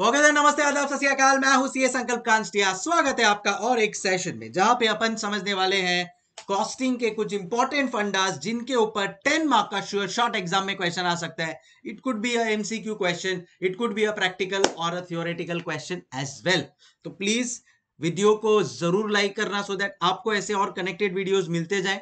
वोगदर नमस्ते आदाब सत्याकाल मैं हूं सीए संकल्प कांस्टिया स्वागत है आपका और एक सेशन में जहां पे अपन समझने वाले हैं कॉस्टिंग के कुछ इंपॉर्टेंट फंडास जिनके ऊपर टेन मार्क का श्योर शॉर्ट एग्जाम में क्वेश्चन आ सकता है it could be a MCQ question it could be a practical और a theoretical question as well तो प्लीज वीडियो को जरूर लाइक करना सो so दैट आपको ऐसे और कनेक्टेड वीडियोज मिलते जाए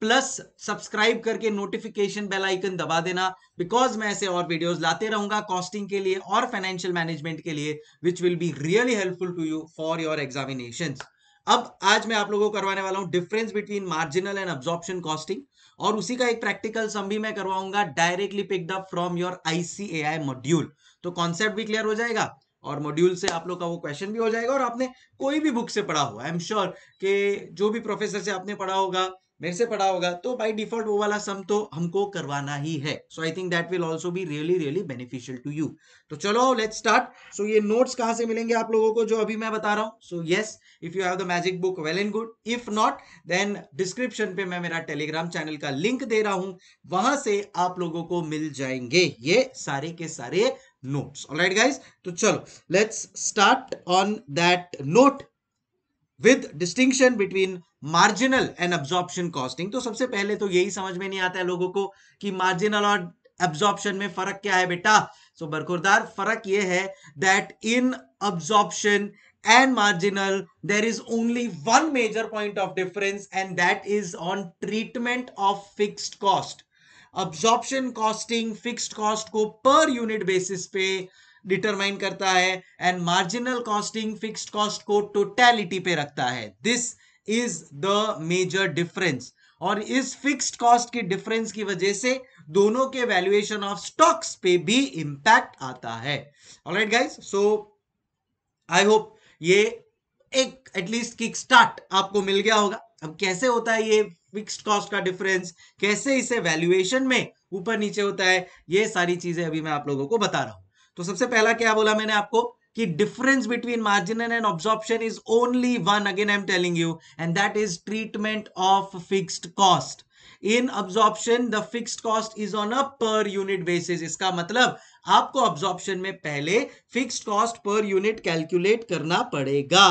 प्लस सब्सक्राइब करके नोटिफिकेशन बेल आइकन दबा देना बिकॉज मैं ऐसे और वीडियोस लाते रहूंगा कॉस्टिंग के लिए और फाइनेंशियल मैनेजमेंट के लिए which will be really helpful to you for your examination अब आज मैं आप लोगों को करवाने वाला हूं difference between marginal and absorption costing और उसी का एक प्रैक्टिकल सम भी मैं करवाऊंगा directly picked up from your ICAI module तो कॉन्सेप्ट भी क्लियर हो जाएगा और मॉड्यूल से आप लोग का वो क्वेश्चन भी हो जाएगा और आपने कोई भी बुक से पढ़ा हो आई एम श्योर के जो भी प्रोफेसर से आपने पढ़ा होगा मेरे से पढ़ा होगा तो बाई डिफॉल्ट वो वाला सम तो हमको करवाना ही है so I think that will also be really really beneficial to you तो चलो लेट स्टार्ट सो ये नोट्स कहाँ से मिलेंगे आप लोगों को जो अभी मैं बता रहा हूँ so yes if you have the magic book well and good if not then description पे मैं मेरा टेलीग्राम चैनल का लिंक दे रहा हूं वहां से आप लोगों को मिल जाएंगे ये सारे के सारे नोट्स ऑलराइट गाइस तो चलो let's start on that note with distinction between marginal and absorption costing तो सबसे पहले तो यही समझ में नहीं आता है लोगों को कि मार्जिनल और एब्जॉर्प्शन में फर्क क्या है बेटा सो so, बरखुरदार फर्क यह है that in absorption and marginal there is only one major point of difference and that is on treatment of fixed cost absorption costing fixed cost को पर यूनिट बेसिस पे डिटरमाइन करता है and marginal costing fixed cost को totality पे रखता है this is the major difference और इस फिक्स्ड कॉस्ट के डिफरेंस की वजह से दोनों के वैल्यूएशन ऑफ स्टॉक्स पे भी इंपैक्ट आता है alright guys so I hope ये एक एटलीस्ट किक स्टार्ट आपको मिल गया होगा अब कैसे होता है ये फिक्स्ड कॉस्ट का डिफरेंस कैसे इसे वैल्यूएशन में ऊपर नीचे होता है ये सारी चीजें अभी मैं आप लोगों को बता रहा हूं तो सबसे पहला क्या बोला मैंने आपको कि difference between margin and absorption is only one again I am telling you and that is treatment of fixed cost in absorption the fixed cost is on a per unit basis इसका मतलब आपको absorption में पहले fixed cost per unit calculate करना पड़ेगा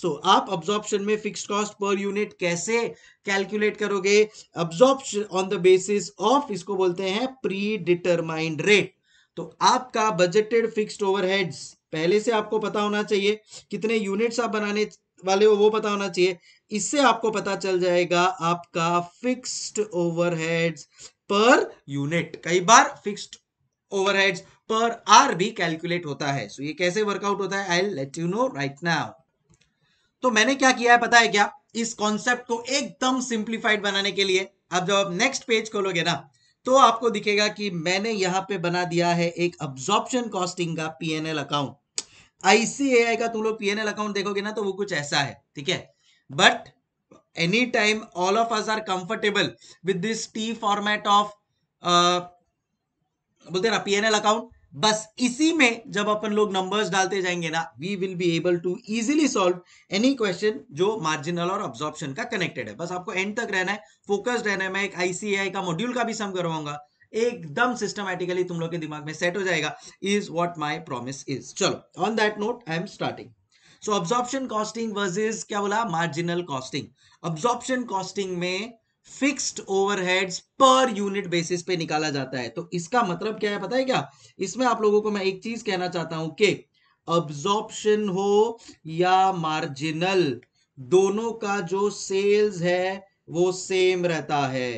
so so, आप absorption में fixed cost per unit कैसे कैलकुलेट करोगे absorption on the basis of इसको बोलते हैं प्री डिटरमाइंड रेट तो आपका बजटेड फिक्स्ड ओवरहेड्स पहले से आपको पता होना चाहिए कितने यूनिट्स आप बनाने वाले हो वो पता होना चाहिए इससे आपको पता चल जाएगा आपका फिक्स्ड ओवरहेड्स पर यूनिट कई बार फिक्स्ड ओवरहेड्स पर आर भी कैलकुलेट होता है सो so, ये कैसे वर्कआउट होता है I let you know right now तो मैंने क्या किया है पता है क्या इस कॉन्सेप्ट को एकदम सिंप्लीफाइड बनाने के लिए अब जब आप नेक्स्ट पेज खोलोगे ना तो आपको दिखेगा कि मैंने यहां पे बना दिया है एक अब्जॉर्प्शन कॉस्टिंग का पीएनएल अकाउंट आईसीएआई का तुम लोग पीएनएल अकाउंट देखोगे ना तो वो कुछ ऐसा है ठीक है but any time all of us are comfortable with this T format of बोलते ना पीएनएल अकाउंट बस इसी में जब अपन लोग नंबर्स डालते जाएंगे ना we will be able to easily solve any question जो मार्जिनल और ऑब्जॉर्प्शन का कनेक्टेड है बस आपको एंड तक रहना है फोकस्ड रहना है मैं एक आईसीआई का मॉड्यूल का भी सम करवाऊंगा एकदम सिस्टमैटिकली तुम लोग के दिमाग में सेट हो जाएगा is what my promise is चलो on that note I am starting so absorption costing versus क्या बोला मार्जिनल कॉस्टिंग ऑब्जॉर्प्शन कॉस्टिंग में fixed overheads per unit basis पे निकाला जाता है तो इसका मतलब क्या है पता है क्या इसमें आप लोगों को मैं एक चीज कहना चाहता हूं कि अब्जॉर्प्शन हो या मार्जिनल दोनों का जो सेल्स है वो सेम रहता है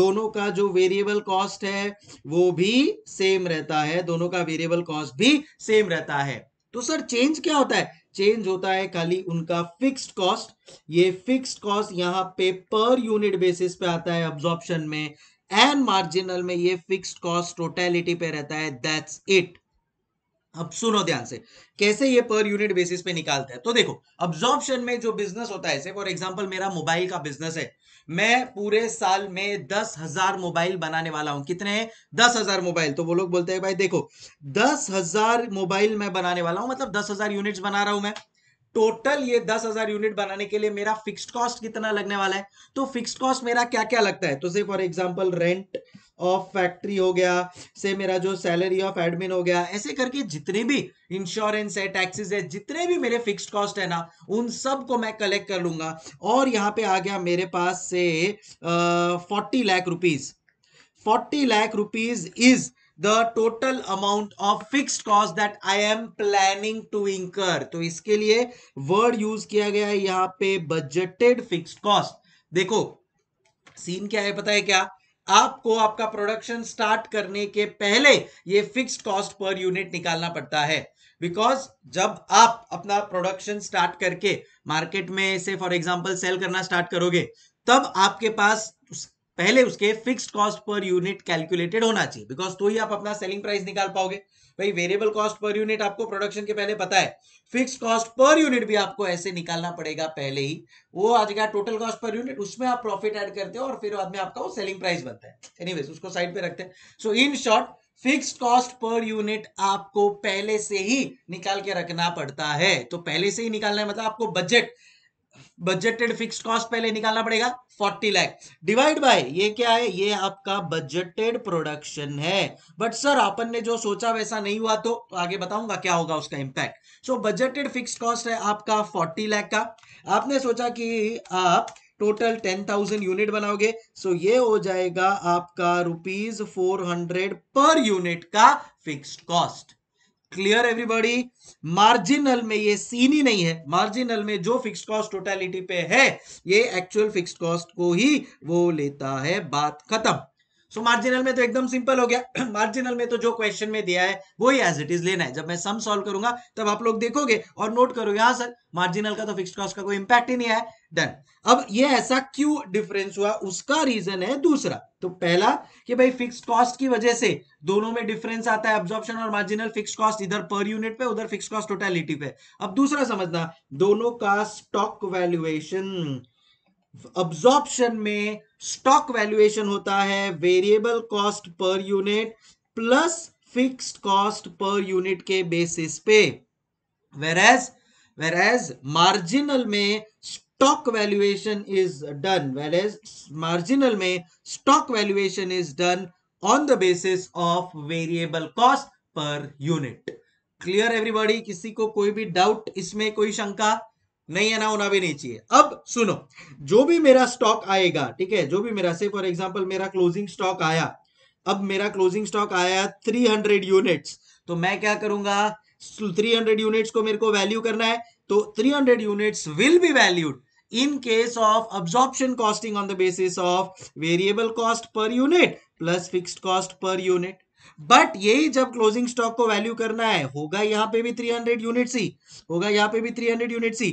दोनों का जो वेरिएबल कॉस्ट है वो भी सेम रहता है दोनों का वेरिएबल कॉस्ट भी सेम रहता है तो सर चेंज क्या होता है चेंज होता है खाली उनका फिक्स्ड कॉस्ट ये फिक्स्ड कॉस्ट यहाँ पे पर यूनिट बेसिस पे आता है ऑब्जॉर्प्शन में एंड मार्जिनल में ये फिक्स्ड कॉस्ट टोटैलिटी पे रहता है दैट्स इट अब सुनो ध्यान से कैसे ये पर यूनिट बेसिस पे निकालते हैं तो देखो ऑब्जॉर्प्शन में जो बिजनेस होता है फॉर एग्जाम्पल मेरा मोबाइल का बिजनेस है मैं पूरे साल में दस हजार मोबाइल बनाने वाला हूं कितने हैं दस हजार मोबाइल तो वो लोग बोलते हैं भाई देखो दस हजार मोबाइल मैं बनाने वाला हूं मतलब दस हजार यूनिट बना रहा हूं मैं टोटल ये दस हजार यूनिट बनाने के लिए मेरा फिक्स्ड कॉस्ट कितना लगने वाला है तो फिक्स्ड कॉस्ट मेरा क्या क्या लगता है तो से for example rent of factory हो गया से मेरा जो सैलरी ऑफ एडमिन हो गया ऐसे करके जितने भी इंश्योरेंस है टैक्सेस है जितने भी मेरे फिक्स्ड कॉस्ट है ना उन सब को मैं कलेक्ट कर लूंगा और यहाँ पे आ गया मेरे पास से forty lakh rupees forty lakh rupees is the total amount of fixed cost that I am planning to incur तो इसके लिए वर्ड यूज किया गया है यहाँ पे बजटेड फिक्स कॉस्ट देखो सीन क्या है पता है क्या आपको आपका प्रोडक्शन स्टार्ट करने के पहले ये फिक्स्ड कॉस्ट पर यूनिट निकालना पड़ता है बिकॉज जब आप अपना प्रोडक्शन स्टार्ट करके मार्केट में से फॉर एग्जाम्पल सेल करना स्टार्ट करोगे तब आपके पास पहले उसके fixed cost per unit calculated होना चाहिए बिकॉज तो ही आप अपना सेलिंग प्राइस निकाल पाओगे भाई वेरिएबल कॉस्ट पर यूनिट आपको प्रोडक्शन के पहले पता है फिक्स्ड कॉस्ट पर यूनिट भी आपको ऐसे निकालना पड़ेगा पहले ही वो आ जाएगा टोटल कॉस्ट पर यूनिट उसमें आप प्रॉफिट ऐड करते हो और फिर बाद में आपका वो सेलिंग प्राइस बनता है एनीवेज उसको साइड पे रखते हैं so in short fixed cost per unit आपको पहले से ही निकाल के रखना पड़ता है तो पहले से ही निकालना है मतलब आपको बजट बजटेड फिक्स कॉस्ट पहले निकालना पड़ेगा 40 लाख डिवाइड बाय ये क्या है ये आपका बजटेड प्रोडक्शन है बट सर अपन ने जो सोचा वैसा नहीं हुआ तो आगे बताऊंगा क्या होगा उसका impact so budgeted fix cost है आपका 40 लाख का आपने सोचा कि आप टोटल टेन थाउजेंड यूनिट बनाओगे सो ये हो जाएगा आपका rupees four hundred per unit का fix cost clear everybody marginal में ये सीन ही नहीं है मार्जिनल में जो फिक्स कॉस्ट टोटलिटी पे है ये एक्चुअल फिक्स कॉस्ट को ही वो लेता है बात खत्म सो so, मार्जिनल में तो एकदम सिंपल हो गया मार्जिनल में तो जो क्वेश्चन में दिया है वही एज इट इज लेना है जब मैं सम सॉल्व करूंगा तब आप लोग देखोगे और नोट करोगे हाँ सर मार्जिनल का तो फिक्स कॉस्ट का कोई इंपैक्ट ही नहीं है डन अब ये ऐसा क्यों डिफरेंस हुआ उसका रीजन है दूसरा तो पहला कि भाई फिक्स कॉस्ट की वजह से दोनों में डिफरेंस आता है ऑब्जॉर्प्शन और मार्जिनल फिक्स कॉस्ट इधर पर यूनिट पे उधर फिक्स कॉस्ट टोटलिटी पे अब दूसरा समझना दोनों का स्टॉक वैल्यूएशन अब्जॉर्प्शन में स्टॉक वैल्यूएशन होता है variable cost per unit plus fixed cost per unit के बेसिस पे whereas whereas marginal में stock valuation is done whereas marginal में stock valuation is done on the basis of variable cost per unit clear everybody किसी को कोई भी doubt इसमें कोई शंका नहीं होना भी नहीं चाहिए अब सुनो जो भी मेरा स्टॉक आएगा ठीक है जो भी मेरा से फॉर एग्जाम्पल मेरा क्लोजिंग स्टॉक आया अब मेरा क्लोजिंग स्टॉक आया 300 यूनिट्स तो मैं क्या करूंगा 300 यूनिट्स को मेरे को वैल्यू करना है तो 300 units will be valued in case of absorption costing on the basis of variable cost per unit plus fix cost per unit but यही जब क्लोजिंग स्टॉक को वैल्यू करना है होगा यहां पे भी 300 यूनिट सी होगा यहां पे भी 300 unit see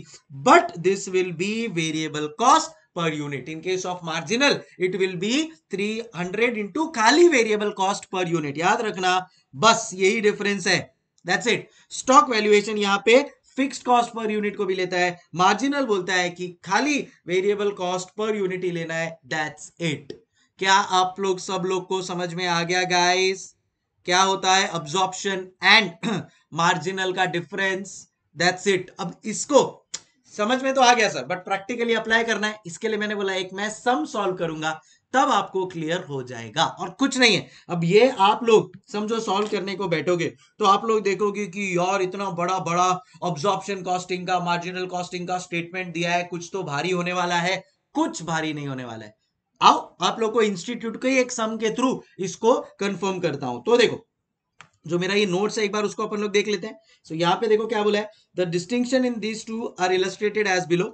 but this will be variable cost per unit in case of marginal it will be 300 into खाली वेरिएबल कॉस्ट पर यूनिट याद रखना बस यही डिफरेंस है दैट्स इट स्टॉक वैल्यूएशन यहां पे फिक्स्ड कॉस्ट पर यूनिट को भी लेता है मार्जिनल बोलता है कि खाली वेरिएबल कॉस्ट पर यूनिट ही लेना है दैट्स इट क्या आप लोग सब लोग को समझ में आ गया गाइस क्या होता है अब्जॉर्प्शन एंड मार्जिनल का डिफरेंस दैट्स इट अब इसको समझ में तो आ गया सर बट प्रैक्टिकली अप्लाई करना है इसके लिए मैंने बोला एक मैं सम सॉल्व करूंगा तब आपको क्लियर हो जाएगा और कुछ नहीं है अब ये आप लोग समझो सॉल्व करने को बैठोगे तो आप लोग देखोगे कि यार इतना बड़ा बड़ा ऑब्जॉर्प्शन कॉस्टिंग का मार्जिनल कॉस्टिंग का स्टेटमेंट दिया है कुछ तो भारी होने वाला है कुछ भारी नहीं होने वाला है आओ आप लोग को इंस्टीट्यूट के एक सम के थ्रू इसको कंफर्म करता हूं तो देखो जो मेरा ये नोट्स है एक बार उसको अपन लोग देख लेते हैं सो so, यहाँ पे देखो क्या बोला है the distinction in this two are illustrated as below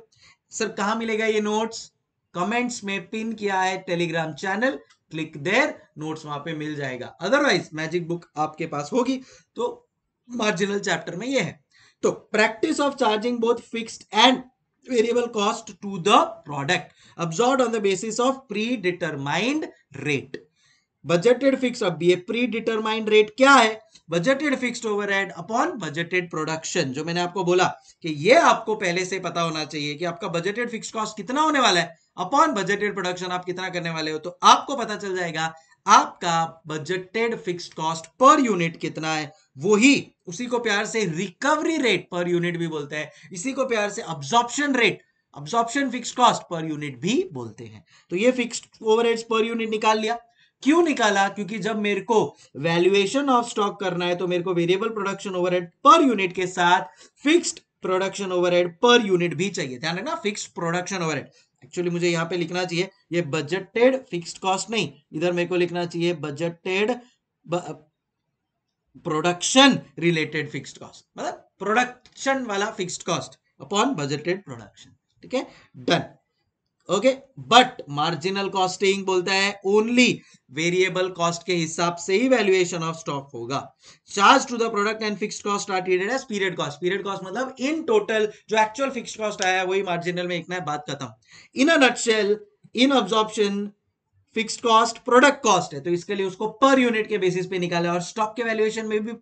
sir कहा मिलेगा ये नोट्स कमेंट्स में पिन किया है Telegram channel click there notes वहां पे मिल जाएगा अदरवाइज मैजिक बुक आपके पास होगी तो मार्जिनल चैप्टर में ये है तो practice of charging both fixed and variable cost to the product absorbed on the basis of predetermined rate budgeted fix अब ये प्रीडिटरमाइंड रेट क्या है budgeted fixed overhead upon budgeted production जो मैंने आपको बोला कि ये आपको पहले से पता होना चाहिए कि आपका बजटेड फिक्स कॉस्ट कितना होने वाला है अपॉन बजटेड प्रोडक्शन आप कितना करने वाले हो तो आपको पता चल जाएगा आपका budgeted fixed cost per unit कितना है वो ही उसी को प्यार से रिकवरी रेट पर यूनिट भी बोलते हैं इसी को प्यार से absorption rate absorption fixed cost per unit भी बोलते हैं तो ये फिक्स्ड ओवरहेड्स पर यूनिट निकाल लिया क्यों निकाला क्योंकि जब मेरे को वैल्यूएशन ऑफ स्टॉक करना है तो मेरे को variable production overhead per unit के साथ fixed production overhead per unit भी चाहिए ध्यान रखना फिक्स्ड प्रोडक्शन ओवरहेड एक्चुअली मुझे यहाँ पे लिखना चाहिए ये बजटेड फिक्स्ड कॉस्ट नहीं इधर मेरे को लिखना चाहिए budgeted production related fixed cost मतलब प्रोडक्शन वाला fixed cost upon budgeted production ठीक है done okay but marginal costing बोलता है ओनली वेरिएबल कॉस्ट के हिसाब से ही वैल्यूएशन ऑफ स्टॉक होगा charge to the product and fixed cost are treated as period cost period cost मतलब इन टोटल जो एक्चुअल फिक्स्ड कॉस्ट आया है वही मार्जिनल में इतना है बात खत्म in a nutshell in absorption fixed cost product cost है तो इसके लिए उसको पर यूनिट के बेसिस पे निकाला और स्टॉक के वैल्यूएशन में भी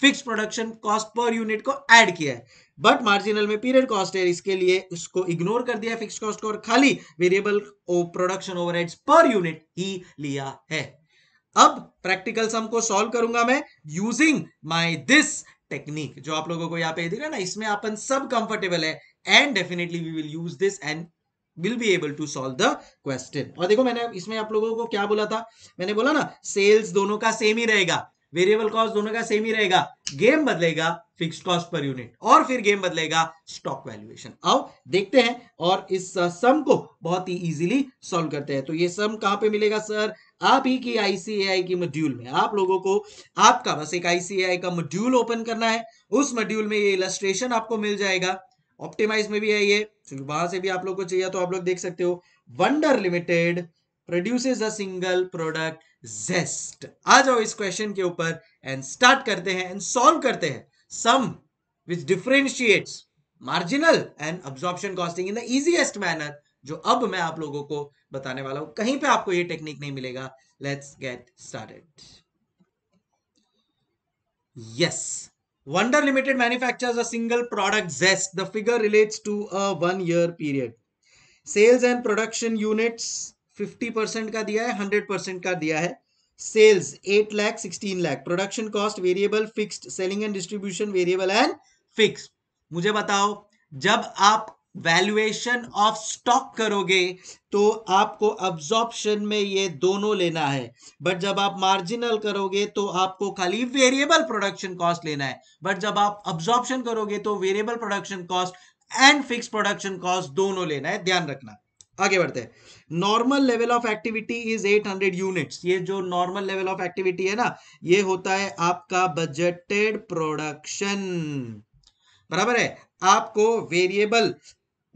fix production cost per unit को ऐड किया है बट मार्जिनल में पीरियड कॉस्ट है इसके लिए उसको इग्नोर कर दिया फिक्स कॉस्ट को और खाली variable production over per unit ही लिया है अब प्रैक्टिकल सम को सॉल्व करूंगा मैं यूजिंग माई दिस टेक्निक जो आप लोगों को यहाँ पे दिख रहा है ना इसमें अपन सब कंफर्टेबल है and definitely we will use this and will be able to solve the question और देखो मैंने इसमें आप लोगों को क्या बोला था मैंने बोला ना सेल्स दोनों का सेम ही रहेगा वेरिएबल कॉस्ट दोनों का सेम ही रहेगा गेम बदलेगा फिक्स कॉस्ट पर यूनिट और फिर गेम बदलेगा स्टॉक वैल्यूएशन आओ देखते हैं और इस सम uh, को बहुत ही इजीली सॉल्व करते हैं तो ये सम कहां पे मिलेगा सर आप ही की आईसीएआई की मॉड्यूल में आप लोगों को आपका बस एक आईसीएआई का मॉड्यूल ओपन करना है उस मॉड्यूल में ये इलस्ट्रेशन आपको मिल जाएगा ऑप्टिमाइज में भी है ये क्योंकि वहां से भी आप लोग को चाहिए तो आप लोग देख सकते हो Wonder limited produces a single product just आ जाओ इस क्वेश्चन के ऊपर एंड स्टार्ट करते हैं एंड सॉल्व करते हैं some which differentiates marginal and absorption costing in the easiest manner जो अब मैं आप लोगों को बताने वाला हूं कहीं पे आपको ये टेक्निक नहीं मिलेगा let's get started yes Wonder Limited manufactures a single product, Zest. The figure relates to a one-year period. Sales and production units 50% का दिया है 100% का दिया है sales 8 lakh 16 lakh production cost variable fixed selling and distribution variable and fixed मुझे बताओ जब आप वैल्यूएशन ऑफ स्टॉक करोगे तो आपको अब्जॉर्प्शन में ये दोनों लेना है बट जब आप मार्जिनल करोगे तो आपको खाली वेरिएबल प्रोडक्शन कॉस्ट लेना है बट जब आप अब्जॉर्प्शन करोगे तो variable production cost and fix production cost दोनों लेना है ध्यान रखना आगे बढ़ते हैं normal level of activity is 800 units ये जो नॉर्मल लेवल ऑफ एक्टिविटी है ना ये होता है आपका बजटेड प्रोडक्शन बराबर है आपको variable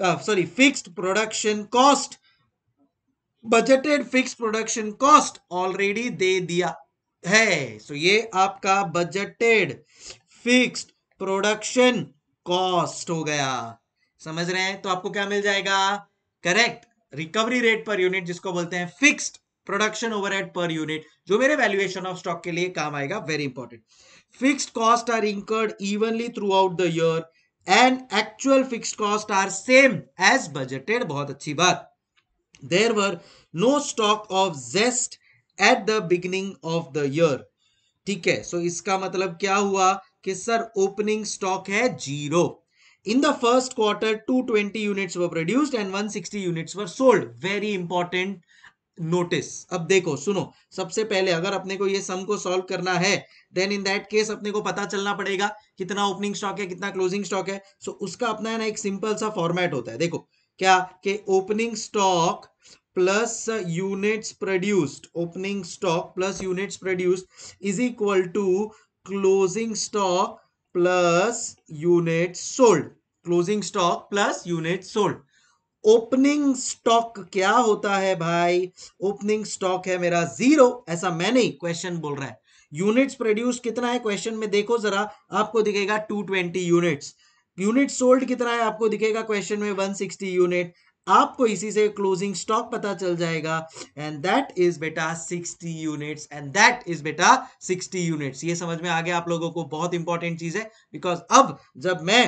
uh, sorry fixed production cost budgeted fix production cost already दे दिया है सो so, ये आपका बजटेड फिक्स्ड प्रोडक्शन कॉस्ट हो गया समझ रहे हैं तो आपको क्या मिल जाएगा correct recovery rate per unit जिसको बोलते हैं fixed production overhead per unit जो मेरे वैल्यूएशन ऑफ स्टॉक के लिए काम आएगा very important fixed cost are incurred evenly throughout the year and actual fix cost are same as budgeted बहुत अच्छी बात there were no stock of just at the beginning of the year ठीक है so so इसका मतलब क्या हुआ कि सर ओपनिंग स्टॉक है zero first quarter two twenty 220 were produced and one 160 units were sold very important notice अब देखो सुनो सबसे पहले अगर अपने को ये सम को सॉल्व करना है देन इन दैट केस अपने को पता चलना पड़ेगा कितना ओपनिंग स्टॉक है कितना क्लोजिंग स्टॉक है सो so, उसका अपना है ना एक सिंपल सा फॉर्मेट होता है देखो क्या कि opening stock plus units produced opening stock plus units produced is equal to closing stock plus unit sold closing stock plus unit sold opening stock क्या होता है भाई ओपनिंग स्टॉक है मेरा जीरो ऐसा मैं नहीं क्वेश्चन बोल रहा है यूनिट्स प्रोड्यूस कितना है क्वेश्चन में देखो जरा आपको दिखेगा 220 यूनिट्स यूनिट सोल्ड कितना है आपको दिखेगा क्वेश्चन में 160 यूनिट आपको इसी से क्लोजिंग स्टॉक पता चल जाएगा एंड दैट इज बेटा 60 यूनिट्स एंड दैट इज बेटा 60 यूनिट्स ये समझ में आ गया आप लोगों को बहुत इंपॉर्टेंट चीज है बिकॉज अब जब मैं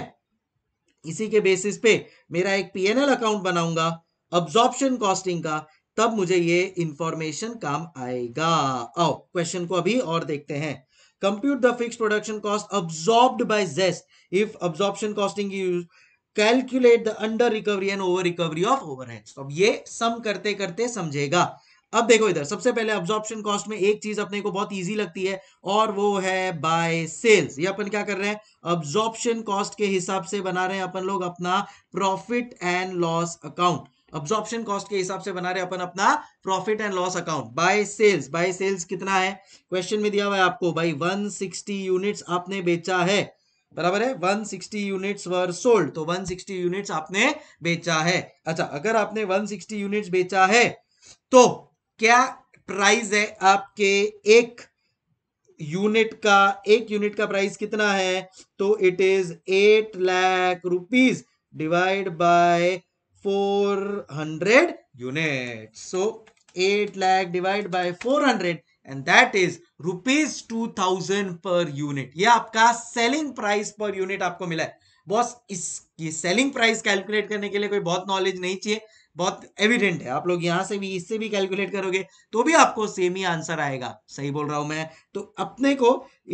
इसी के बेसिस पे मेरा एक पीएनएल अकाउंट बनाऊंगा ऑब्जॉर्प्शन कॉस्टिंग का तब मुझे ये इंफॉर्मेशन काम आएगा आओ क्वेश्चन को अभी और देखते हैं compute the fix production cost absorb by just if absorption costing use calculate the under recovery and over recovery of overheads अब ये सम करते करते समझेगा अब देखो इधर सबसे पहले ऑब्जॉर्प्शन कॉस्ट में एक चीज अपने को बहुत इजी लगती है और वो है बाय सेल्स ये अपन क्या कर रहे हैं ऑब्जॉर्प्शन कॉस्ट के हिसाब से बना रहे हैं अपन लोग अपना profit and loss account absorption cost के हिसाब से बना रहे अपन अपना profit and loss account by sales by sales कितना है क्वेश्चन में दिया हुआ है आपको भाई वन यूनिट्स आपने बेचा है बराबर है 160 सिक्सटी यूनिट्स वर सोल्ड तो 160 सिक्सटी यूनिट्स आपने बेचा है अच्छा अगर आपने 160 सिक्सटी यूनिट्स बेचा है तो क्या प्राइस है आपके एक यूनिट का एक यूनिट का प्राइस कितना है तो it is eight lakh rupees divide by four hundred unit so eight lakh divide by four hundred and that is rupees two thousand per unit ये आपका सेलिंग प्राइस पर यूनिट आपको मिला है बॉस इस सेलिंग प्राइस कैलकुलेट करने के लिए कोई बहुत नॉलेज नहीं चाहिए बहुत एविडेंट है आप लोग यहां से भी इससे भी कैलकुलेट करोगे तो भी आपको सेम ही आंसर आएगा सही बोल रहा हूं मैं तो अपने को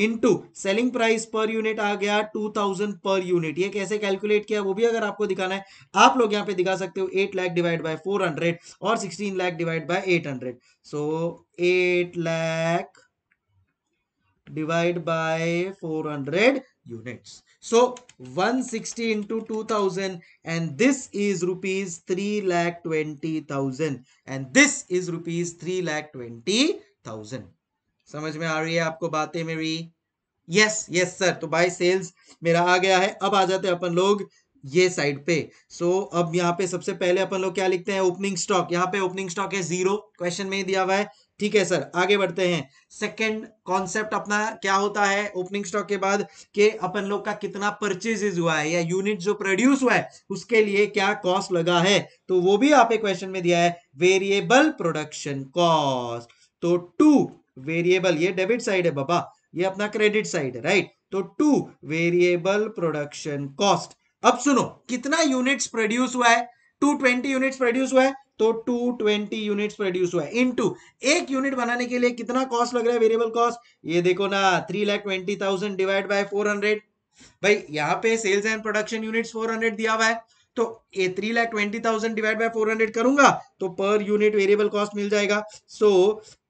into selling price per unit आ गया 2000 पर यूनिट ये कैसे कैलकुलेट किया वो भी अगर आपको दिखाना है आप लोग यहां पे दिखा सकते हो 8 लाख डिवाइड बाय 400 और 16 lakh divide by 800 so eight lakh divide by hundred units so one sixty into two thousand and this is rupees three lakh twenty thousand and this is rupees three 3 twenty thousand समझ में आ रही है आपको बातें मेरी यस यस सर तो by sales मेरा आ गया है अब आ जाते हैं अपन लोग ये साइड पे सो so, अब यहाँ पे सबसे पहले अपन लोग क्या लिखते हैं ओपनिंग स्टॉक यहाँ पे ओपनिंग स्टॉक है जीरो क्वेश्चन में ही दिया हुआ है ठीक है सर आगे बढ़ते हैं सेकंड कॉन्सेप्ट अपना क्या होता है ओपनिंग स्टॉक के बाद के अपन लोग का कितना परचेजेज हुआ है या यूनिट जो प्रोड्यूस हुआ है उसके लिए क्या कॉस्ट लगा है तो वो भी आप क्वेश्चन में दिया है वेरिएबल प्रोडक्शन कॉस्ट तो टू वेरिएबल ये डेबिट साइड है बाबा ये अपना क्रेडिट साइड है राइट तो टू वेरिएबल प्रोडक्शन कॉस्ट अब सुनो कितना यूनिट्स प्रोड्यूस हुआ है 220 यूनिट्स प्रोड्यूस हुआ है तो 220 यूनिट्स प्रोड्यूस हुआ है इनटू एक यूनिट बनाने के लिए कितना कॉस्ट लग रहा है वेरिएबल कॉस्ट ये देखो ना three lakh twenty thousand divide by four hundred भाई यहाँ पे sales and production units four hundred दिया हुआ है तो ये three lakh twenty thousand divide by four hundred करूंगा तो पर यूनिट वेरिएबल कॉस्ट मिल जाएगा so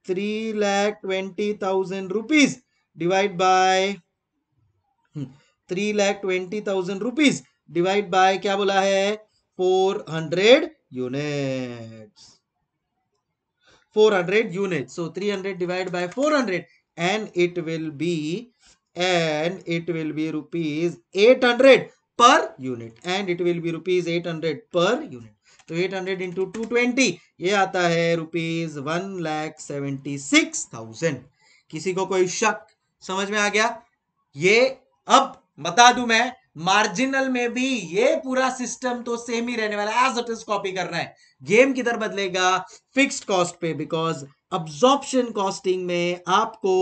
three lakh twenty thousand rupees divide by three lakh twenty thousand rupees divide by क्या बोला है four hundred units. 400 units. So 300 divided by 400 and it will be and it will be rupees 800 per unit and it will be rupees 800 per unit. so 800 into 220 twenty ये आता है rupees one lakh seventy six thousand किसी को कोई शक समझ में आ गया ये अब बता दू मैं मार्जिनल में भी ये पूरा सिस्टम तो सेम ही रहने वाला है एज इट इज कॉपी करना है गेम किधर बदलेगा फिक्स्ड कॉस्ट पे बिकॉज अब्जॉर्प्शन कॉस्टिंग में आपको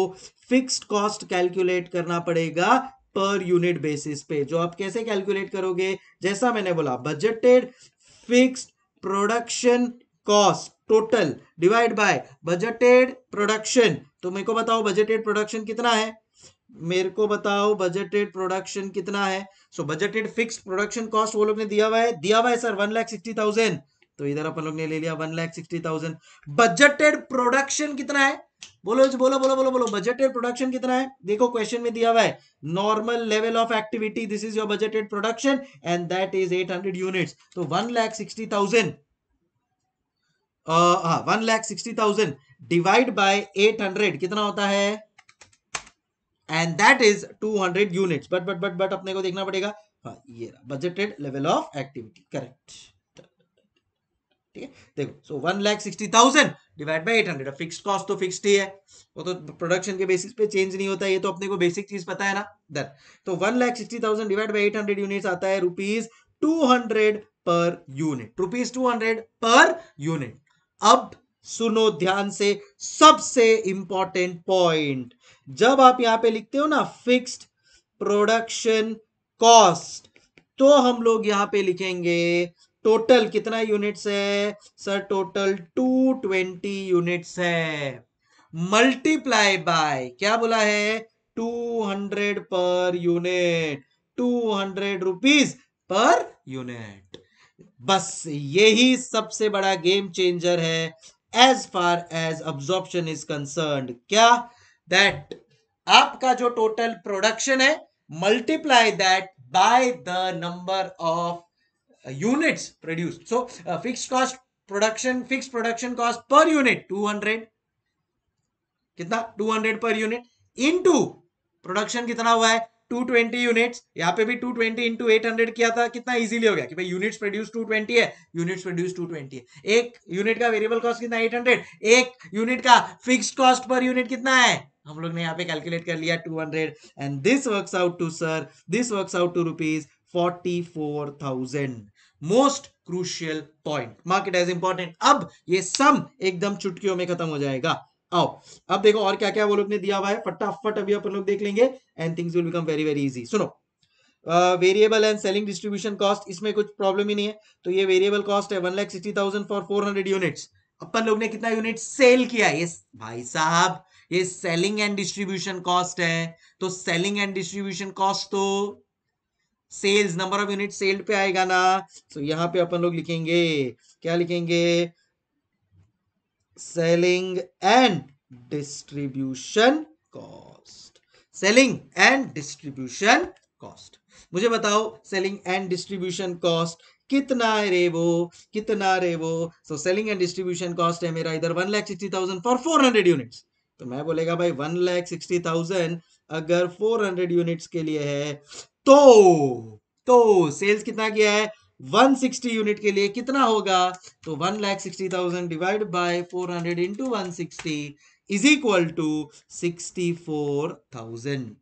फिक्स्ड कॉस्ट कैलकुलेट करना पड़ेगा पर यूनिट बेसिस पे जो आप कैसे कैलकुलेट करोगे जैसा मैंने बोला budgeted fixed production cost total divide by budgeted production तो मेरे को बताओ बजटेड प्रोडक्शन कितना है मेरे को बताओ बजटेड प्रोडक्शन कितना है so budgeted fix production cost वो लोग ने दिया हुआ है दिया हुआ है sir one lakh sixty thousand तो इधर अपन लोग ने ले लिया one lakh sixty thousand budgeted production कितना है बोलो बोलो बोलो बोलो बोलो बजटेड प्रोडक्शन कितना है देखो क्वेश्चन में दिया हुआ है normal level of activity this is your budgeted production and that is 800 units तो वन लाख सिक्सटी थाउजेंड हाँ one lakh sixty thousand divide by eight hundred कितना होता है and that is 200 units but but but but अपने को देखना पड़ेगा हाँ ये budgeted level of activity correct ठीक है देखो so one lakh sixty thousand divide by eight hundred fix cost तो फिक्स्ड ही है वो तो प्रोडक्शन के बेसिस पे चेंज नहीं होता ये तो अपने को बेसिक चीज पता है ना देन तो one lakh sixty thousand divide by eight hundred unit आता है rupees two hundred per unit rupees two hundred per unit अब सुनो ध्यान से सबसे इंपॉर्टेंट पॉइंट जब आप यहां पे लिखते हो ना फिक्स्ड प्रोडक्शन कॉस्ट तो हम लोग यहां पे लिखेंगे टोटल कितना यूनिट्स है सर टोटल 220 यूनिट्स है मल्टीप्लाई बाय क्या बोला है 200 per unit 200 rupees per unit बस यही सबसे बड़ा गेम चेंजर है as far as absorption is concern क्या दैट आपका जो टोटल प्रोडक्शन है multiply that by the number of units produce so fix cost production fix production cost per unit 200 कितना 200 पर यूनिट इनटू प्रोडक्शन कितना हुआ है 220 units यहाँ पे भी 220 ट्वेंटी इंटू एट किया था कितना इजीली हो गया कि भाई यूनिट्स प्रोड्यूस 220 है यूनिट्स प्रोड्यूस 220 है एक यूनिट का वेरिएबल कॉस्ट कितना 800 एक यूनिट का फिक्स्ड कॉस्ट पर यूनिट कितना है हम लोग ने यहाँ पे कैलकुलेट कर लिया 200 and this work out to sir this work out to rupees forty four thousand most crucial point market as important अब ये सम एकदम चुटकियों में खत्म हो जाएगा आओ अब देखो और क्या क्या वो लोग ने दिया हुआ है फटाफट अभी अपन लोग देख लेंगे and things will become very very easy सुनो variable and selling distribution cost इसमें कुछ प्रॉब्लम ही नहीं है तो ये वेरिएबल कॉस्ट है one lakh sixty thousand for four hundred units अपन लोग ने कितना यूनिट सेल किया ये भाई साहब ये सेलिंग एंड डिस्ट्रीब्यूशन कॉस्ट है तो सेलिंग एंड डिस्ट्रीब्यूशन कॉस्ट तो sales number of unit sold पे आएगा ना सो so, यहाँ पे अपन लोग लिखेंगे क्या लिखेंगे selling and distribution cost selling and distribution cost मुझे बताओ सेलिंग एंड डिस्ट्रीब्यूशन कॉस्ट कितना रे वो कितना रे वो so selling and distribution cost है मेरा इधर one lakh sixty thousand for four hundred units तो मैं बोलेगा भाई वन लैख सिक्सटी थाउजेंड अगर फोर हंड्रेड यूनिट्स के लिए है तो तो सेल्स कितना किया है 160 यूनिट के लिए कितना होगा तो one lakh sixty thousand divide by four hundred into one sixty is equal to sixty four thousand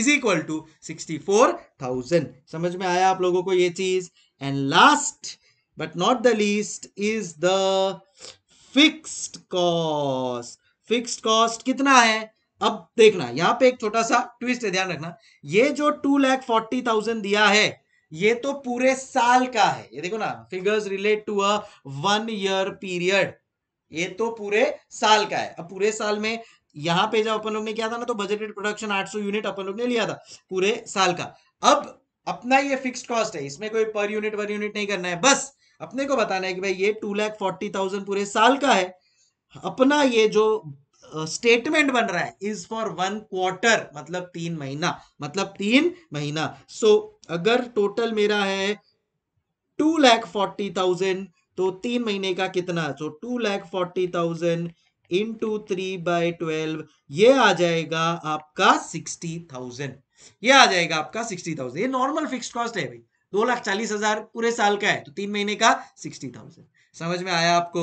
is equal to sixty four thousand समझ में आया आप लोगों को ये चीज and last but not the least is the fixed cost fixed cost कितना है अब देखना यहां पे एक छोटा सा ट्विस्ट है ध्यान रखना ये जो टू लैख फोर्टी थाउजेंड दिया है ये तो पूरे साल का है ये देखो ना figures relate to a one year period ये तो पूरे साल का है अब पूरे साल में यहां पे जब अपन लोग ने किया था ना तो बजटेड प्रोडक्शन 800 यूनिट अपन लोग ने लिया था पूरे साल का अब अपना ये फिक्स्ड कॉस्ट है इसमें कोई पर यूनिट पर यूनिट नहीं करना है बस अपने को बताना है कि भाई ये टू लैख फोर्टी थाउजेंड पूरे साल का है अपना ये जो स्टेटमेंट बन रहा है इज फॉर वन क्वार्टर मतलब तीन महीना मतलब तीन महीना सो so, अगर टोटल मेरा है टू लैख फोर्टी थाउजेंड तो तीन महीने का कितना so two lakh forty thousand into three by twelve ये आ जाएगा आपका सिक्सटी थाउजेंड ये आ जाएगा आपका सिक्सटी थाउजेंड ये नॉर्मल फिक्स कॉस्ट है भाई दो लाख चालीस हजार पूरे साल का है तो तीन महीने का सिक्सटी थाउजेंड समझ में आया आपको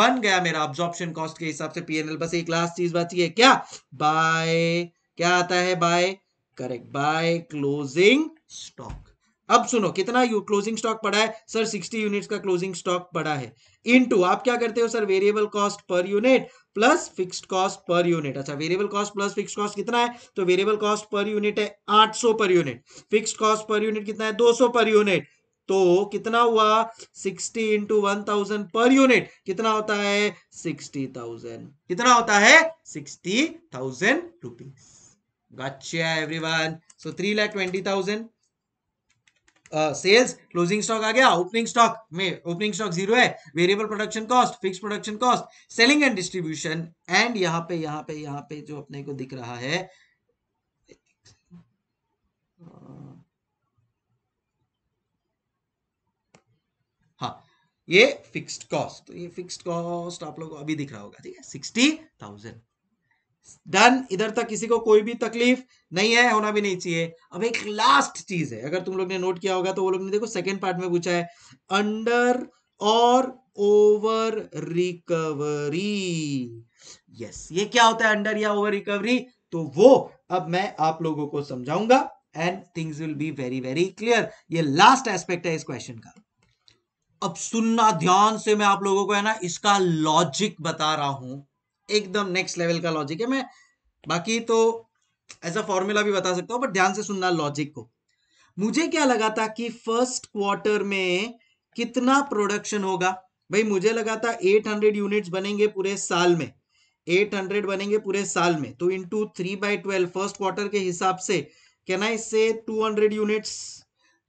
बन गया मेरा ऑब्जॉर्प्शन कॉस्ट के हिसाब से पीएनएल बस एक लास्ट चीज बची है क्या बाय क्या आता है by correct by closing stock अब सुनो कितना यू क्लोजिंग स्टॉक पड़ा है सर 60 यूनिट्स का क्लोजिंग स्टॉक पड़ा है इनटू आप क्या करते हो sir variable cost per unit plus fixed cost per unit अच्छा variable cost plus fixed cost कितना है तो वेरिएबल कॉस्ट पर यूनिट है 800 per unit fixed cost per unit कितना है 200 पर यूनिट तो कितना हुआ 60 into one thousand per unit कितना होता है 60,000 कितना होता है 60,000 rupees every one so three lakh twenty thousand sales closing stock आ गया ओपनिंग स्टॉक में ओपनिंग स्टॉक जीरो है variable production cost fix production cost selling and distribution and यहाँ पे यहाँ पे यहाँ पे जो अपने को दिख रहा है uh, ये फिक्स्ड कॉस्ट तो ये फिक्स्ड कॉस्ट आप लोग को अभी दिख रहा होगा ठीक है सिक्सटी थाउजेंड डन इधर तक किसी को कोई भी तकलीफ नहीं है होना भी नहीं चाहिए अब एक लास्ट चीज है अगर तुम लोग ने नोट किया होगा तो वो लोग ने देखो सेकेंड पार्ट में पूछा है अंडर और ओवर रिकवरी यस ये क्या होता है अंडर या ओवर रिकवरी तो वो अब मैं आप लोगों को समझाऊंगा and things will be very very clear ये लास्ट एस्पेक्ट है इस क्वेश्चन का अब सुनना ध्यान से मैं आप लोगों को है ना इसका लॉजिक बता रहा हूं एकदम नेक्स्ट लेवल का लॉजिक है मैं बाकी तो एज अ फॉर्मूला भी बता सकता हूं बट ध्यान से सुनना लॉजिक को मुझे क्या लगा था कि फर्स्ट क्वार्टर में कितना प्रोडक्शन होगा भाई मुझे लगा था 800 यूनिट्स बनेंगे पूरे साल में 800 बनेंगे पूरे साल में तो into three by twelve first quarter के हिसाब से कैन आई से 200 यूनिट्स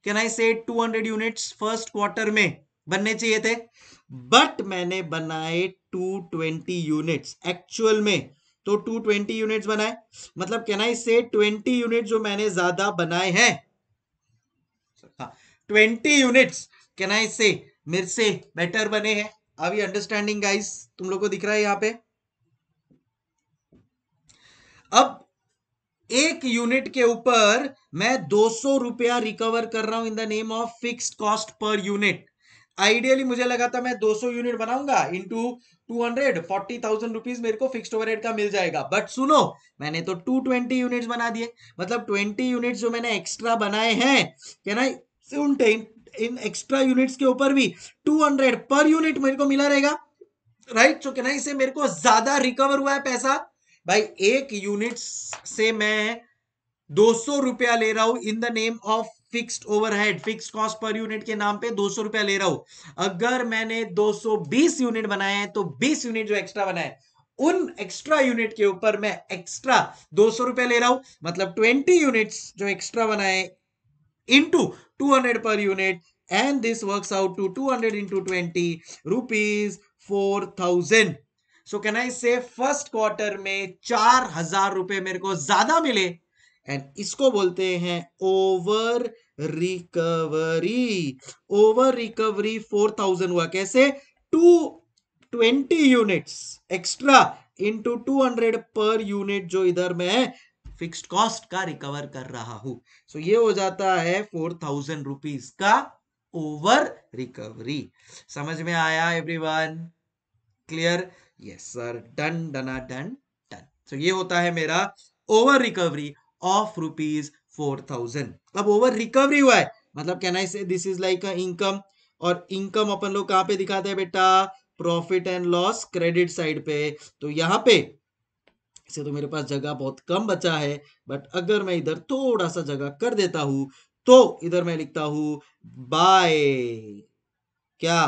कैन आई से 200 यूनिट्स फर्स्ट क्वार्टर में बनने चाहिए थे बट मैंने बनाए 220 यूनिट्स एक्चुअल में तो 220 यूनिट्स बनाए मतलब कहना इससे 20 यूनिट जो मैंने ज्यादा बनाए हैं ट्वेंटी यूनिट्स कहना इससे मेरे से बेटर बने हैं अभी अंडरस्टैंडिंग गाइस तुम लोग को दिख रहा है यहां पे अब एक यूनिट के ऊपर मैं दो सौ रुपया रिकवर कर रहा हूं in the name of fixed cost per unit ideally मुझे लगा था मैं 200 यूनिट बनाऊंगा into two hundred forty thousand rupees मेरे को फिक्स ओवर का मिल जाएगा बट सुनो मैंने तो 220 यूनिट्स बना दिए मतलब 20 यूनिट्स जो मैंने एक्स्ट्रा बनाए हैं क्या ना इन इन एक्स्ट्रा यूनिट्स के ऊपर भी 200 पर यूनिट मेरे को मिला रहेगा राइट सो कैन आई इसे मेरे को ज्यादा रिकवर हुआ है पैसा भाई एक यूनिट से मैं दो रुपया ले रहा हूं in the name of fixed overhead fixed cost per unit के नाम पे दो सौ रुपया ले रहा हूं अगर मैंने 220 यूनिट बनाए हैं तो 20 यूनिट जो एक्स्ट्रा बनाए उन एक्स्ट्रा यूनिट के ऊपर मैं एक्स्ट्रा दो सौ रुपया ले रहा हूं मतलब 20 यूनिट्स जो एक्स्ट्रा बनाए into two hundred per unit and this work out to two hundred into twenty rupees four thousand so can I say first quarter में चार हजार रुपए मेरे को ज्यादा मिले एंड इसको बोलते हैं over recovery over recovery four thousand हुआ कैसे two twenty units extra into two hundred per unit जो इधर में फिक्स्ड कॉस्ट का रिकवर कर रहा हूं सो so, ये हो जाता है फोर थाउजेंड रुपीज का ओवर रिकवरी समझ में आया everyone clear yes sir done डना डन डन सो ये होता है मेरा over recovery of rupees four thousand अब ओवर रिकवरी हुआ है मतलब कहना है दिस इज लाइक इनकम और इनकम अपन लोग कहां पे दिखाते हैं बेटा profit and loss credit side पे तो यहाँ पे से तो मेरे पास जगह बहुत कम बचा है बट अगर मैं इधर थोड़ा सा जगह कर देता हूं तो इधर मैं लिखता हूं बाय क्या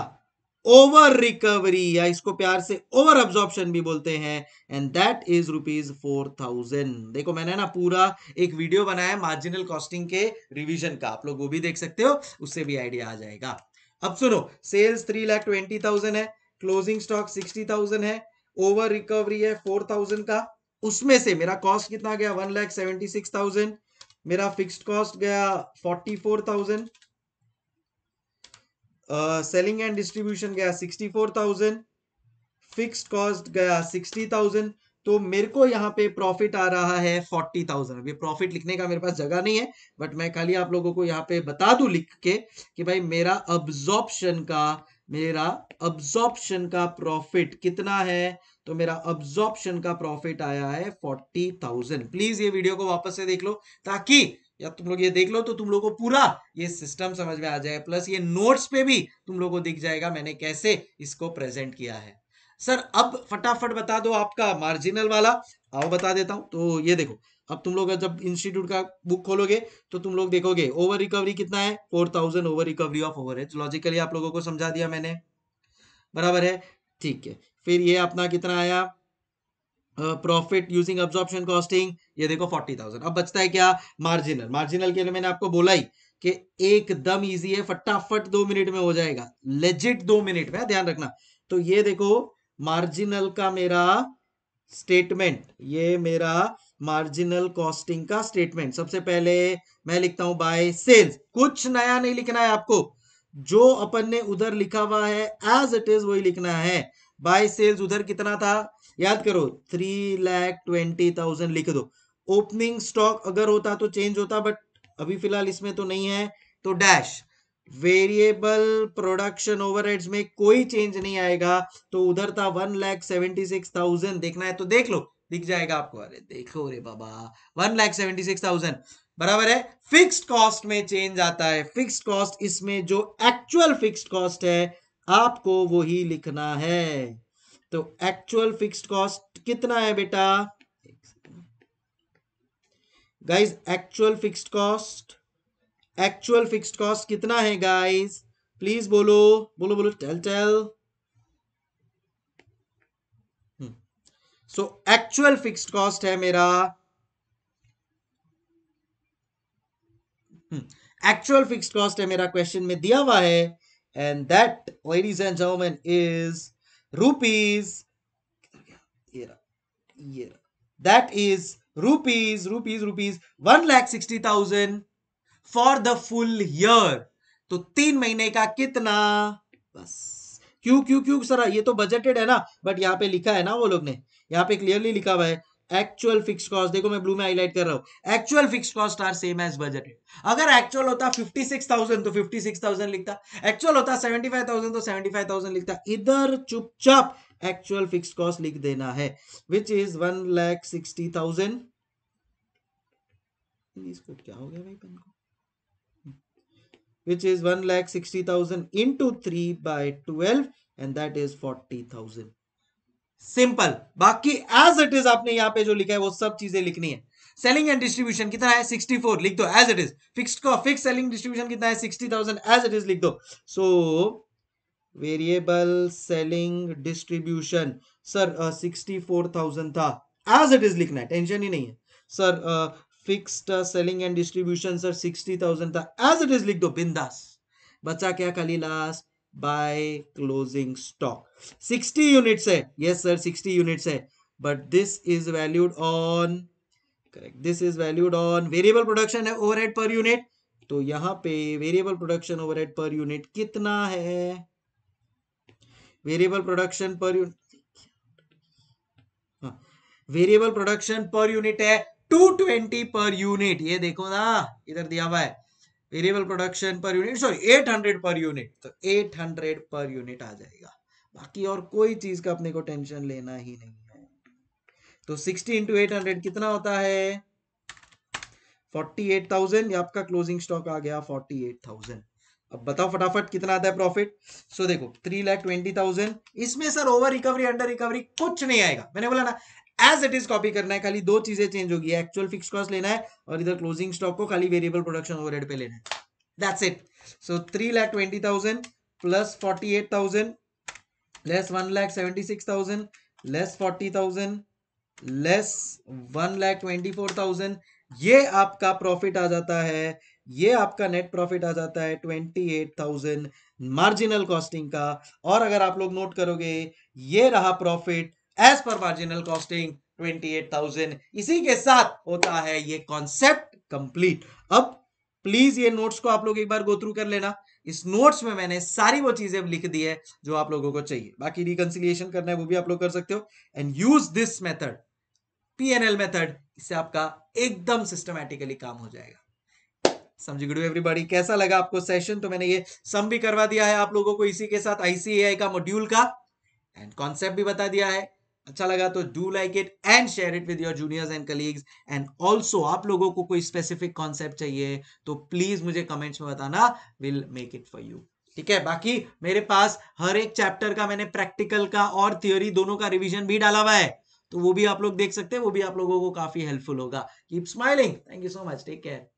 ओवर रिकवरी या इसको प्यार से ओवर ऑब्जॉर्प्शन भी बोलते हैं and that is rupees four thousand देखो मैंने ना पूरा एक वीडियो बनाया मार्जिनल कॉस्टिंग के रिवीजन का आप लोग वो भी देख सकते हो उससे भी आइडिया आ जाएगा अब सुनो sales three lakh twenty thousand है क्लोजिंग स्टॉक सिक्सटी थाउजेंड है ओवर रिकवरी है फोर थाउजेंड का उसमें से मेरा कॉस्ट कितना गया one lakh seventy six thousand मेरा फिक्स्ड कॉस्ट गया forty four thousand selling and distribution गया sixty four thousand fixed cost गया सिक्सटी थाउजेंड तो मेरे को यहाँ पे प्रॉफिट आ रहा है फोर्टी थाउजेंड अभी प्रॉफिट लिखने का मेरे पास जगह नहीं है बट मैं खाली आप लोगों को यहाँ पे बता दू लिख के कि भाई मेरा अब्जॉर्प्शन का मेरा अब्जॉर्प्शन का प्रॉफिट कितना है तो मेरा अब्जॉर्प्शन का प्रॉफिट आया है फोर्टी थाउजेंड प्लीज ये वीडियो को वापस से देख लो ताकि या तुम लोग ये देख लो तो तुम लोग को पूरा ये सिस्टम समझ में आ जाए प्लस ये नोट्स पे भी तुम लोग को दिख जाएगा मैंने कैसे इसको प्रेजेंट किया है सर अब फटाफट बता दो आपका मार्जिनल वाला आओ बता देता हूं तो ये देखो अब तुम लोग जब इंस्टीट्यूट का बुक खोलोगे तो तुम लोग देखोगे ओवर रिकवरी कितना है four thousand over recovery of over logically आप लोगों को समझा दिया मैंने बराबर है ठीक है फिर ये अपना कितना आया प्रॉफिट यूजिंग अब्जॉर्प्शन कॉस्टिंग ये देखो फोर्टी थाउजेंड अब बचता है क्या मार्जिनल मार्जिनल के लिए मैंने आपको बोला ही कि एकदम इजी है फटाफट दो मिनट में हो जाएगा लेजिट दो मिनट में हाँ, ध्यान रखना तो ये देखो मार्जिनल का मेरा स्टेटमेंट ये मेरा मार्जिनल कॉस्टिंग का स्टेटमेंट सबसे पहले मैं लिखता हूं बाय सेल्स कुछ नया नहीं लिखना है आपको जो अपन ने उधर लिखा हुआ है एज इट इज वही लिखना है बाय सेल्स उधर कितना था याद करो थ्री लैख ट्वेंटी थाउजेंड लिख दो ओपनिंग स्टॉक अगर होता तो चेंज होता बट अभी फिलहाल इसमें तो नहीं है तो डैश वेरिएबल प्रोडक्शन ओवरहेड्स में कोई चेंज नहीं आएगा तो उधर था one lakh seventy six thousand देखना है तो देख लो दिख जाएगा आपको अरे देखो रे बाबा one lakh seventy six thousand बराबर है फिक्स्ड कॉस्ट में चेंज आता है फिक्स्ड कॉस्ट इसमें जो एक्चुअल फिक्स्ड कॉस्ट है आपको वो ही लिखना है तो एक्चुअल फिक्स्ड कॉस्ट कितना है बेटा guys actual fixed cost actual fixed cost कितना है गाइस प्लीज बोलो बोलो बोलो tell tell so actual fixed cost है मेरा एक्चुअल फिक्स्ड कॉस्ट है मेरा क्वेश्चन में दिया हुआ है and that ladies and German is rupees here here that is rupees rupees rupees one lakh sixty thousand for the full year तो तीन महीने का कितना बस क्यों क्यों क्यों सर ये तो बजटेड है ना बट यहाँ पे लिखा है ना वो लोग ने यहाँ पे क्लियरली लिखा हुआ है एक्चुअल फिक्स कॉस्ट देखो मैं ब्लू में हाईलाइट कर रहा हूं actual fix cost are same as budget अगर एक्चुअल होता 56,000 तो 56,000 लिखता एक्चुअल होता 75,000 तो 75,000 लिखता इधर चुपचाप एक्चुअल फिक्स कॉस्ट लिख देना है which is one lakh sixty thousand इसको क्या हो गया भाई पेन को which is one lakh sixty thousand into three 3 twelve and that is forty thousand simple बाकी एज इट इज आपने यहां पे जो लिखा है वो सब चीजें लिखनी है सेलिंग एंड डिस्ट्रीब्यूशन कितना है 64 लिख दो एज इट इज फिक्स्ड का फिक्स सेलिंग डिस्ट्रीब्यूशन कितना है 60000 एज इट इज लिख दो so variable selling distribution sir sixty था एज इट इज लिखना है टेंशन ही नहीं है sir fixed selling and distribution sir sixty था एज इट इज लिख दो बिंदास बचा क्या खाली last by closing stock sixty units है ये सर सिक्सटी यूनिट्स है but this is valued on correct this is valued on variable production है ओवरहेड पर यूनिट तो यहां पे variable production overhead per unit कितना है variable production per unit variable production per unit है two twenty per unit ये देखो ना इधर दिया हुआ है variable production per unit sorry eight hundred per unit तो एट हंड्रेड पर यूनिट आ जाएगा बाकी और कोई चीज का अपने को टेंशन लेना ही नहीं है तो सिक्सटी इंटू एट हंड्रेड कितना होता है फोर्टी एट थाउजेंड या आपका क्लोजिंग स्टॉक आ गया फोर्टी एट थाउजेंड अब बताओ फटाफट कितना आता है प्रॉफिट सो so, देखो थ्री लैख ट्वेंटी थाउजेंड इसमें sir over recovery under recovery कुछ नहीं आएगा मैंने बोला ना एज इट इज कॉपी करना है खाली दो चीजें चेंज होगी एक्चुअल फिक्स कॉस्ट लेना है और इधर क्लोजिंग स्टॉक को खाली वेरिएबल प्रोडक्शन ओवर पे लेना है that's it so three lakh twenty thousand plus forty eight thousand less one lakh seventy six thousand less forty thousand less one lakh twenty four thousand ये आपका प्रॉफिट आ जाता है ये आपका नेट प्रॉफिट आ जाता है twenty eight thousand marginal costing का और अगर आप लोग नोट करोगे ये रहा profit as per marginal costing 28,000 इसी के साथ होता है ये कॉन्सेप्ट कंप्लीट अब प्लीज ये नोट्स को आप लोग एक बार गो थ्रू कर लेना इस नोट्स में मैंने सारी वो चीजें लिख दी है जो आप लोगों को चाहिए बाकी रिकंसिलियेशन करना है वो भी आप लोग कर सकते हो and use this method PNL method इससे आपका एकदम सिस्टमैटिकली काम हो जाएगा समझ गुडू एवरीबॉडी कैसा लगा आपको सेशन तो मैंने ये सम भी करवा दिया है आप लोगों को इसी के साथ आईसीएआई का मॉड्यूल का एंड कॉन्सेप्ट भी बता दिया है अच्छा लगा तो do like it and share it with your juniors and colleagues and also आप लोगों को कोई स्पेसिफिक कॉन्सेप्ट चाहिए तो प्लीज मुझे कमेंट्स में बताना will make it for you ठीक है बाकी मेरे पास हर एक चैप्टर का मैंने प्रैक्टिकल का और थियोरी दोनों का रिविजन भी डाला हुआ है तो वो भी आप लोग देख सकते हैं वो भी आप लोगों को काफी हेल्पफुल होगा keep smiling thank you so much take care